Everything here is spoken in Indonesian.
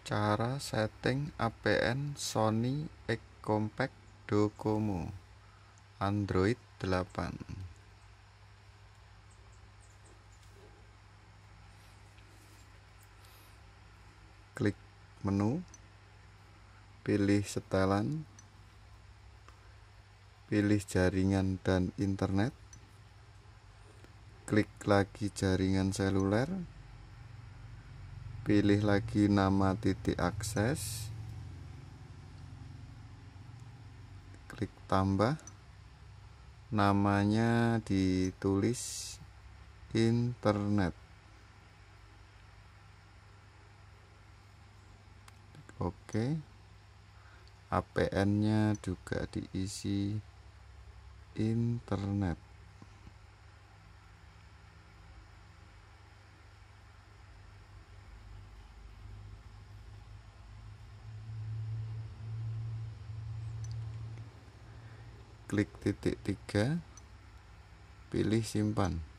Cara setting APN Sony X Compact Docomo Android 8 Klik menu Pilih setelan Pilih jaringan dan internet Klik lagi jaringan seluler pilih lagi nama titik akses klik tambah namanya ditulis internet oke APN nya juga diisi internet klik titik tiga pilih simpan